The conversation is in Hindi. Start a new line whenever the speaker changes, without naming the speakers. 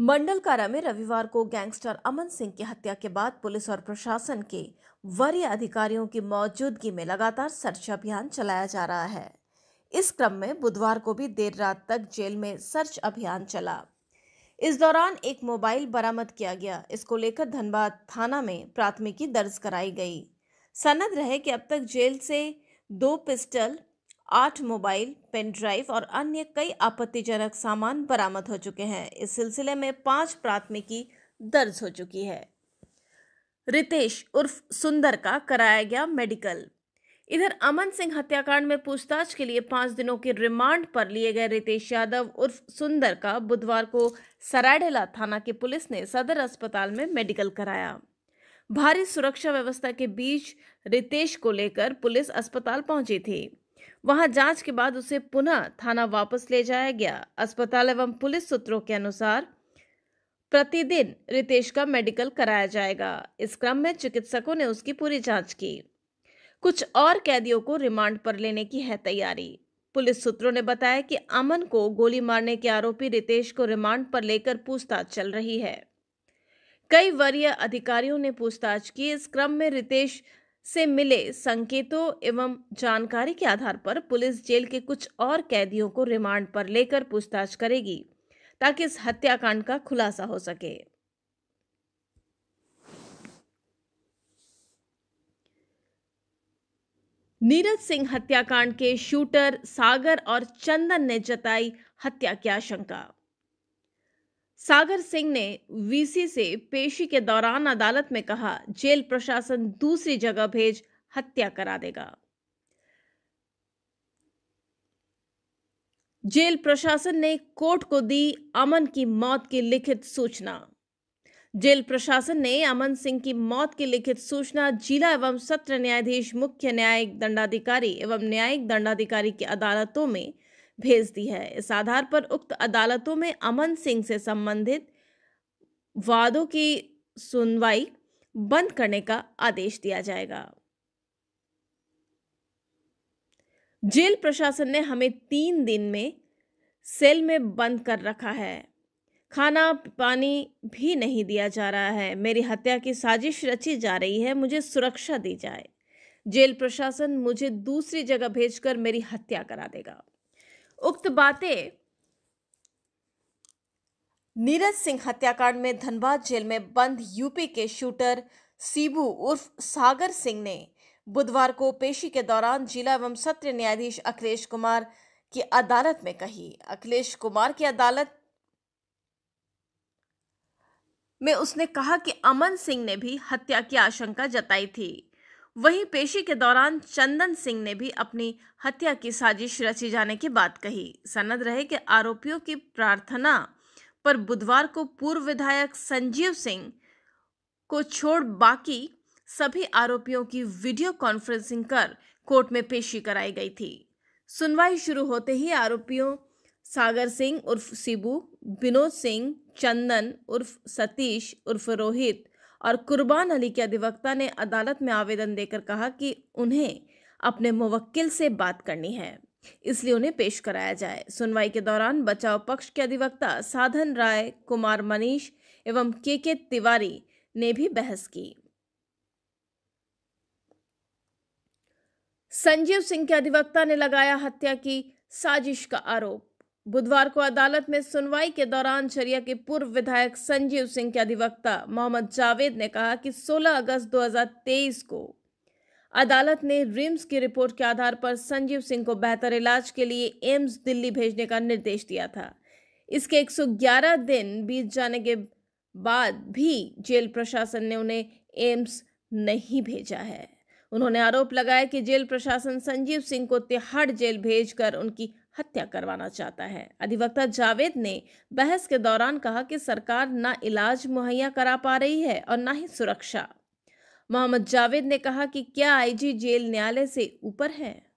मंडल कारा में रविवार को गैंगस्टर अमन सिंह की हत्या के बाद पुलिस और प्रशासन के वरीय अधिकारियों की मौजूदगी में लगातार सर्च अभियान चलाया जा रहा है इस क्रम में बुधवार को भी देर रात तक जेल में सर्च अभियान चला इस दौरान एक मोबाइल बरामद किया गया इसको लेकर धनबाद थाना में प्राथमिकी दर्ज कराई गई सनद रहे कि अब तक जेल से दो पिस्टल आठ मोबाइल पेन ड्राइव और अन्य कई आपत्तिजनक सामान बरामद हो चुके हैं इस सिलसिले में पांच प्राथमिकी दर्ज हो चुकी है रितेश उर्फ सुंदर का कराया गया मेडिकल इधर अमन सिंह हत्याकांड में पूछताछ के लिए पांच दिनों के रिमांड पर लिए गए रितेश यादव उर्फ सुंदर का बुधवार को सराडेला थाना की पुलिस ने सदर अस्पताल में मेडिकल कराया भारी सुरक्षा व्यवस्था के बीच रितेश को लेकर पुलिस अस्पताल पहुंची थी वहां जांच के बाद उसे पुनः थाना वापस ले जाया गया अस्पताल एवं पुलिस सूत्रों के अनुसार प्रतिदिन रितेश का मेडिकल कराया जाएगा इस क्रम में चिकित्सकों ने उसकी पूरी जांच की कुछ और कैदियों को रिमांड पर लेने की है तैयारी पुलिस सूत्रों ने बताया कि अमन को गोली मारने के आरोपी रितेश को रिमांड पर लेकर पूछताछ चल रही है कई वरीय अधिकारियों ने पूछताछ की इस क्रम में रितेश से मिले संकेतों एवं जानकारी के आधार पर पुलिस जेल के कुछ और कैदियों को रिमांड पर लेकर पूछताछ करेगी ताकि इस हत्याकांड का खुलासा हो सके नीरज सिंह हत्याकांड के शूटर सागर और चंदन ने जताई हत्या की आशंका सागर सिंह ने वीसी से पेशी के दौरान अदालत में कहा जेल प्रशासन दूसरी जगह भेज हत्या करा देगा जेल प्रशासन ने कोर्ट को दी अमन की मौत की लिखित सूचना जेल प्रशासन ने अमन सिंह की मौत की लिखित सूचना जिला एवं सत्र न्यायाधीश मुख्य न्यायिक दंडाधिकारी एवं न्यायिक दंडाधिकारी की अदालतों में भेज दी है इस आधार पर उक्त अदालतों में अमन सिंह से संबंधित वादों की सुनवाई बंद करने का आदेश दिया जाएगा जेल प्रशासन ने हमें तीन दिन में सेल में बंद कर रखा है खाना पानी भी नहीं दिया जा रहा है मेरी हत्या की साजिश रची जा रही है मुझे सुरक्षा दी जाए जेल प्रशासन मुझे दूसरी जगह भेजकर मेरी हत्या करा देगा उक्त बातें नीरज सिंह हत्याकांड में धनबाद जेल में बंद यूपी के शूटर सीबू उर्फ सागर सिंह ने बुधवार को पेशी के दौरान जिला एवं सत्र न्यायाधीश अखिलेश कुमार की अदालत में कही अखिलेश कुमार की अदालत में उसने कहा कि अमन सिंह ने भी हत्या की आशंका जताई थी वहीं पेशी के दौरान चंदन सिंह ने भी अपनी हत्या की साजिश रची जाने की बात कही सनद रहे कि आरोपियों की प्रार्थना पर बुधवार को पूर्व विधायक संजीव सिंह को छोड़ बाकी सभी आरोपियों की वीडियो कॉन्फ्रेंसिंग कर कोर्ट में पेशी कराई गई थी सुनवाई शुरू होते ही आरोपियों सागर सिंह उर्फ सिबू विनोद सिंह चंदन उर्फ सतीश उर्फ रोहित और कुर्बान अली के अधिवक्ता ने अदालत में आवेदन देकर कहा कि उन्हें अपने मुवक्किल से बात करनी है इसलिए उन्हें पेश कराया जाए सुनवाई के दौरान बचाव पक्ष के अधिवक्ता साधन राय कुमार मनीष एवं के के तिवारी ने भी बहस की संजीव सिंह के अधिवक्ता ने लगाया हत्या की साजिश का आरोप बुधवार को अदालत में सुनवाई के दौरान चरिया के पूर्व विधायक संजीव सिंह के अधिवक्ता मोहम्मद जावेद ने कहा कि 16 अगस्त 2023 को अदालत ने रिम्स की रिपोर्ट के आधार पर संजीव सिंह को बेहतर इलाज के लिए एम्स दिल्ली भेजने का निर्देश दिया था इसके 111 दिन बीत जाने के बाद भी जेल प्रशासन ने उन्हें एम्स नहीं भेजा है उन्होंने आरोप लगाया कि जेल प्रशासन संजीव सिंह को तिहाड़ जेल भेजकर उनकी हत्या करवाना चाहता है अधिवक्ता जावेद ने बहस के दौरान कहा कि सरकार न इलाज मुहैया करा पा रही है और ना ही सुरक्षा मोहम्मद जावेद ने कहा कि क्या आईजी जेल न्यायालय से ऊपर है